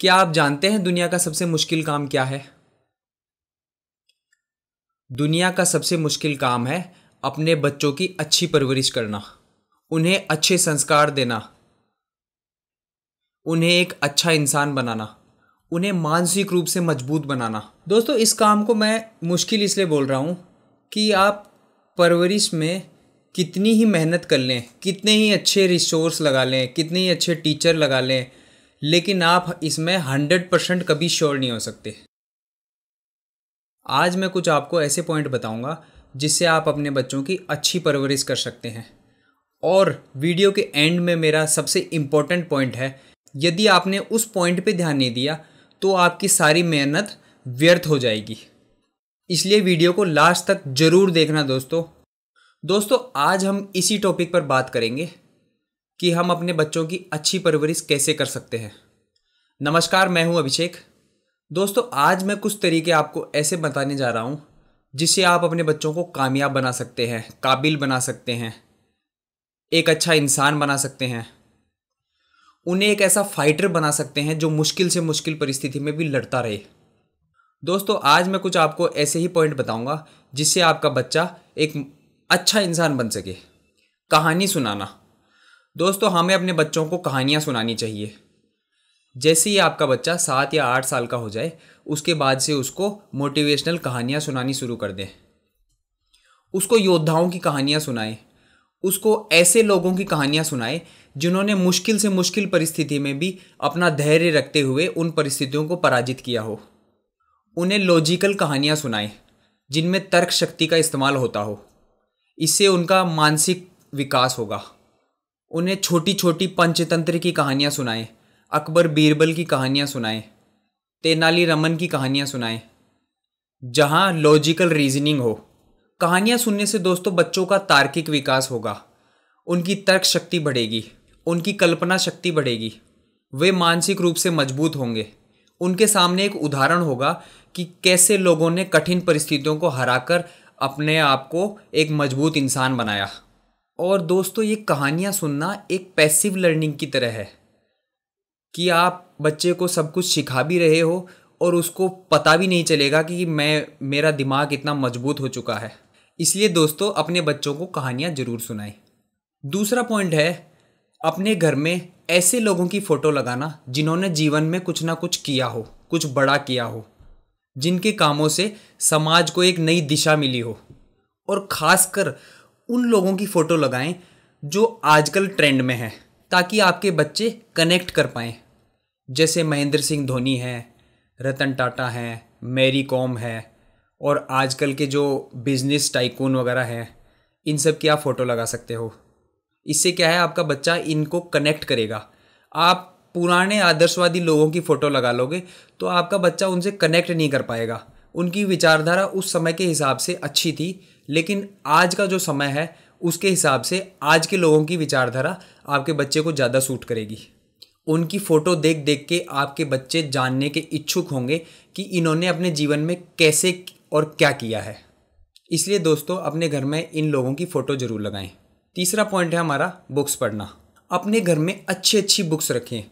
क्या आप जानते हैं दुनिया का सबसे मुश्किल काम क्या है दुनिया का सबसे मुश्किल काम है अपने बच्चों की अच्छी परवरिश करना उन्हें अच्छे संस्कार देना उन्हें एक अच्छा इंसान बनाना उन्हें मानसिक रूप से मजबूत बनाना दोस्तों इस काम को मैं मुश्किल इसलिए बोल रहा हूँ कि आप परवरिश में कितनी ही मेहनत कर लें कितने ही अच्छे रिसोर्स लगा लें कितने ही अच्छे टीचर लगा लें लेकिन आप इसमें हंड्रेड परसेंट कभी श्योर नहीं हो सकते आज मैं कुछ आपको ऐसे पॉइंट बताऊंगा जिससे आप अपने बच्चों की अच्छी परवरिश कर सकते हैं और वीडियो के एंड में मेरा सबसे इम्पोर्टेंट पॉइंट है यदि आपने उस पॉइंट पे ध्यान नहीं दिया तो आपकी सारी मेहनत व्यर्थ हो जाएगी इसलिए वीडियो को लास्ट तक ज़रूर देखना दोस्तों दोस्तों आज हम इसी टॉपिक पर बात करेंगे कि हम अपने बच्चों की अच्छी परवरिश कैसे कर सकते हैं नमस्कार मैं हूं अभिषेक दोस्तों आज मैं कुछ तरीके आपको ऐसे बताने जा रहा हूं जिससे आप अपने बच्चों को कामयाब बना सकते हैं काबिल बना सकते हैं एक अच्छा इंसान बना सकते हैं उन्हें एक ऐसा फाइटर बना सकते हैं जो मुश्किल से मुश्किल परिस्थिति में भी लड़ता रहे दोस्तों आज मैं कुछ आपको ऐसे ही पॉइंट बताऊंगा जिससे आपका बच्चा एक अच्छा इंसान बन सके कहानी सुनाना दोस्तों हमें अपने बच्चों को कहानियाँ सुनानी चाहिए जैसे ही आपका बच्चा सात या आठ साल का हो जाए उसके बाद से उसको मोटिवेशनल कहानियाँ सुनानी शुरू कर दें उसको योद्धाओं की कहानियाँ सुनाएं उसको ऐसे लोगों की कहानियाँ सुनाएं जिन्होंने मुश्किल से मुश्किल परिस्थिति में भी अपना धैर्य रखते हुए उन परिस्थितियों को पराजित किया हो उन्हें लॉजिकल कहानियाँ सुनाएं जिनमें तर्क शक्ति का इस्तेमाल होता हो इससे उनका मानसिक विकास होगा उन्हें छोटी छोटी पंचतंत्र की कहानियाँ सुनाएं अकबर बीरबल की कहानियाँ सुनाए तेनाली रमन की कहानियाँ सुनाएं जहाँ लॉजिकल रीजनिंग हो कहानियाँ सुनने से दोस्तों बच्चों का तार्किक विकास होगा उनकी तर्क शक्ति बढ़ेगी उनकी कल्पना शक्ति बढ़ेगी वे मानसिक रूप से मजबूत होंगे उनके सामने एक उदाहरण होगा कि कैसे लोगों ने कठिन परिस्थितियों को हराकर अपने आप को एक मजबूत इंसान बनाया और दोस्तों ये कहानियाँ सुनना एक पैसिव लर्निंग की तरह है कि आप बच्चे को सब कुछ सिखा भी रहे हो और उसको पता भी नहीं चलेगा कि मैं मेरा दिमाग इतना मजबूत हो चुका है इसलिए दोस्तों अपने बच्चों को कहानियाँ ज़रूर सुनाएं दूसरा पॉइंट है अपने घर में ऐसे लोगों की फ़ोटो लगाना जिन्होंने जीवन में कुछ ना कुछ किया हो कुछ बड़ा किया हो जिनके कामों से समाज को एक नई दिशा मिली हो और ख़ासकर उन लोगों की फ़ोटो लगाएं जो आजकल ट्रेंड में हैं ताकि आपके बच्चे कनेक्ट कर पाएँ जैसे महेंद्र सिंह धोनी हैं रतन टाटा हैं मैरी कॉम है और आजकल के जो बिजनेस टाइकून वगैरह हैं इन सब की आप फ़ोटो लगा सकते हो इससे क्या है आपका बच्चा इनको कनेक्ट करेगा आप पुराने आदर्शवादी लोगों की फ़ोटो लगा लोगे तो आपका बच्चा उनसे कनेक्ट नहीं कर पाएगा उनकी विचारधारा उस समय के हिसाब से अच्छी थी लेकिन आज का जो समय है उसके हिसाब से आज के लोगों की विचारधारा आपके बच्चे को ज़्यादा सूट करेगी उनकी फ़ोटो देख देख के आपके बच्चे जानने के इच्छुक होंगे कि इन्होंने अपने जीवन में कैसे और क्या किया है इसलिए दोस्तों अपने घर में इन लोगों की फ़ोटो ज़रूर लगाएं तीसरा पॉइंट है हमारा बुक्स पढ़ना अपने घर में अच्छी अच्छी बुक्स रखें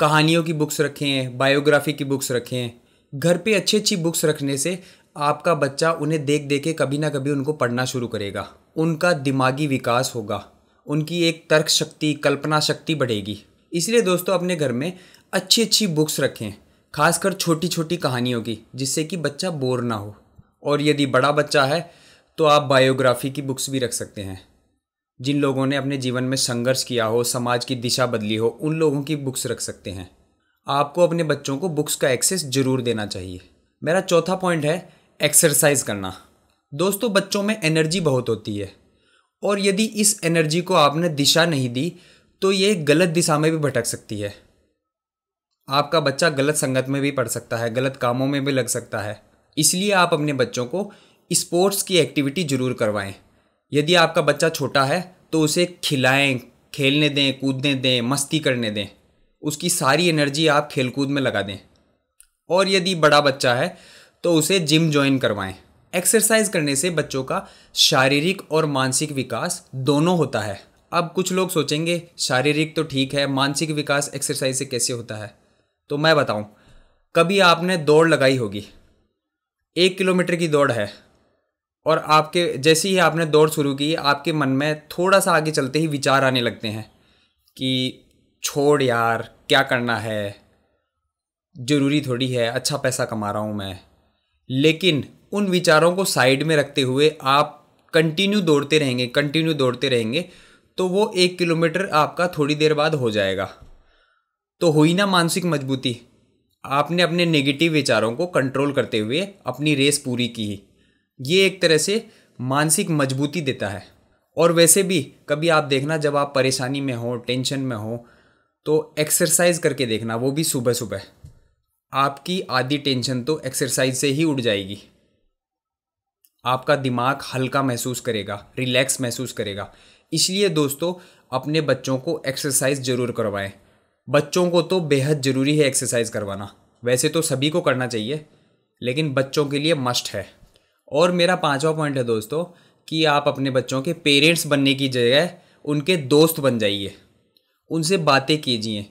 कहानियों की बुक्स रखें बायोग्राफी की बुक्स रखें घर पे अच्छी अच्छी बुक्स रखने से आपका बच्चा उन्हें देख देख के कभी ना कभी उनको पढ़ना शुरू करेगा उनका दिमागी विकास होगा उनकी एक तर्क शक्ति कल्पना शक्ति बढ़ेगी इसलिए दोस्तों अपने घर में अच्छी अच्छी बुक्स रखें खासकर छोटी छोटी कहानियों की जिससे कि बच्चा बोर ना हो और यदि बड़ा बच्चा है तो आप बायोग्राफी की बुक्स भी रख सकते हैं जिन लोगों ने अपने जीवन में संघर्ष किया हो समाज की दिशा बदली हो उन लोगों की बुक्स रख सकते हैं आपको अपने बच्चों को बुक्स का एक्सेस ज़रूर देना चाहिए मेरा चौथा पॉइंट है एक्सरसाइज करना दोस्तों बच्चों में एनर्जी बहुत होती है और यदि इस एनर्जी को आपने दिशा नहीं दी तो ये गलत दिशा में भी भटक सकती है आपका बच्चा गलत संगत में भी पड़ सकता है गलत कामों में भी लग सकता है इसलिए आप अपने बच्चों को स्पोर्ट्स की एक्टिविटी ज़रूर करवाएं यदि आपका बच्चा छोटा है तो उसे खिलाएं खेलने दें कूदने दें मस्ती करने दें उसकी सारी एनर्जी आप खेलकूद में लगा दें और यदि बड़ा बच्चा है तो उसे जिम ज्वाइन करवाएं एक्सरसाइज करने से बच्चों का शारीरिक और मानसिक विकास दोनों होता है अब कुछ लोग सोचेंगे शारीरिक तो ठीक है मानसिक विकास एक्सरसाइज से कैसे होता है तो मैं बताऊं कभी आपने दौड़ लगाई होगी एक किलोमीटर की दौड़ है और आपके जैसे ही आपने दौड़ शुरू की आपके मन में थोड़ा सा आगे चलते ही विचार आने लगते हैं कि छोड़ यार क्या करना है ज़रूरी थोड़ी है अच्छा पैसा कमा रहा हूँ मैं लेकिन उन विचारों को साइड में रखते हुए आप कंटिन्यू दौड़ते रहेंगे कंटिन्यू दौड़ते रहेंगे तो वो एक किलोमीटर आपका थोड़ी देर बाद हो जाएगा तो हुई ना मानसिक मजबूती आपने अपने नेगेटिव विचारों को कंट्रोल करते हुए अपनी रेस पूरी की ये एक तरह से मानसिक मजबूती देता है और वैसे भी कभी आप देखना जब आप परेशानी में हो टेंशन में हो तो एक्सरसाइज करके देखना वो भी सुबह सुबह आपकी आधी टेंशन तो एक्सरसाइज से ही उड़ जाएगी आपका दिमाग हल्का महसूस करेगा रिलैक्स महसूस करेगा इसलिए दोस्तों अपने बच्चों को एक्सरसाइज ज़रूर करवाएं बच्चों को तो बेहद ज़रूरी है एक्सरसाइज करवाना वैसे तो सभी को करना चाहिए लेकिन बच्चों के लिए मस्ट है और मेरा पांचवा पॉइंट है दोस्तों कि आप अपने बच्चों के पेरेंट्स बनने की जगह उनके दोस्त बन जाइए उनसे बातें कीजिए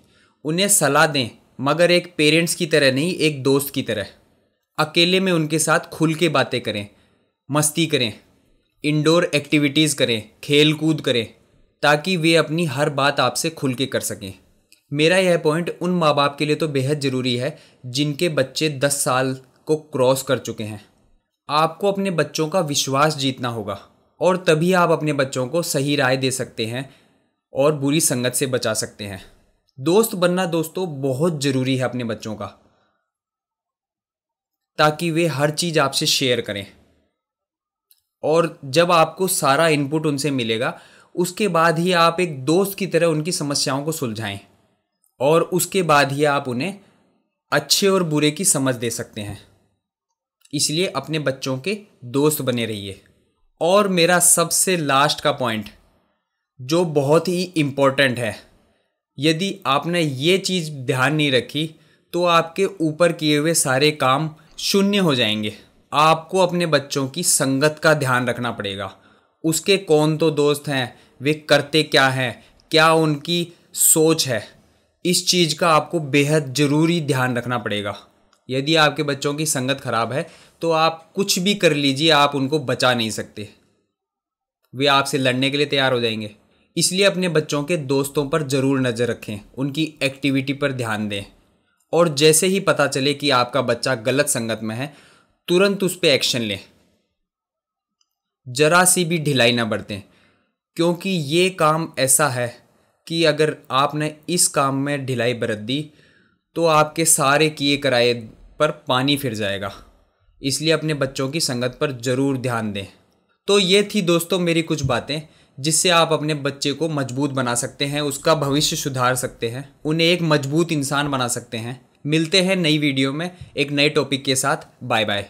उन्हें सलाह दें मगर एक पेरेंट्स की तरह नहीं एक दोस्त की तरह अकेले में उनके साथ खुल के बातें करें मस्ती करें इंडोर एक्टिविटीज़ करें खेल कूद करें ताकि वे अपनी हर बात आपसे खुल के कर सकें मेरा यह पॉइंट उन माँ बाप के लिए तो बेहद ज़रूरी है जिनके बच्चे दस साल को क्रॉस कर चुके हैं आपको अपने बच्चों का विश्वास जीतना होगा और तभी आप अपने बच्चों को सही राय दे सकते हैं और बुरी संगत से बचा सकते हैं दोस्त बनना दोस्तों बहुत ज़रूरी है अपने बच्चों का ताकि वे हर चीज़ आपसे शेयर करें और जब आपको सारा इनपुट उनसे मिलेगा उसके बाद ही आप एक दोस्त की तरह उनकी समस्याओं को सुलझाएं और उसके बाद ही आप उन्हें अच्छे और बुरे की समझ दे सकते हैं इसलिए अपने बच्चों के दोस्त बने रहिए और मेरा सबसे लास्ट का पॉइंट जो बहुत ही इम्पोर्टेंट है यदि आपने ये चीज़ ध्यान नहीं रखी तो आपके ऊपर किए हुए सारे काम शून्य हो जाएंगे आपको अपने बच्चों की संगत का ध्यान रखना पड़ेगा उसके कौन तो दोस्त हैं वे करते क्या हैं क्या उनकी सोच है इस चीज़ का आपको बेहद ज़रूरी ध्यान रखना पड़ेगा यदि आपके बच्चों की संगत ख़राब है तो आप कुछ भी कर लीजिए आप उनको बचा नहीं सकते वे आपसे लड़ने के लिए तैयार हो जाएंगे इसलिए अपने बच्चों के दोस्तों पर ज़रूर नज़र रखें उनकी एक्टिविटी पर ध्यान दें और जैसे ही पता चले कि आपका बच्चा गलत संगत में है तुरंत उस पर एक्शन लें जरा सी भी ढिलाई ना बरतें क्योंकि ये काम ऐसा है कि अगर आपने इस काम में ढिलाई बरत दी तो आपके सारे किए कराए पर पानी फिर जाएगा इसलिए अपने बच्चों की संगत पर ज़रूर ध्यान दें तो ये थी दोस्तों मेरी कुछ बातें जिससे आप अपने बच्चे को मजबूत बना सकते हैं उसका भविष्य सुधार सकते हैं उन्हें एक मजबूत इंसान बना सकते हैं मिलते हैं नई वीडियो में एक नए टॉपिक के साथ बाय बाय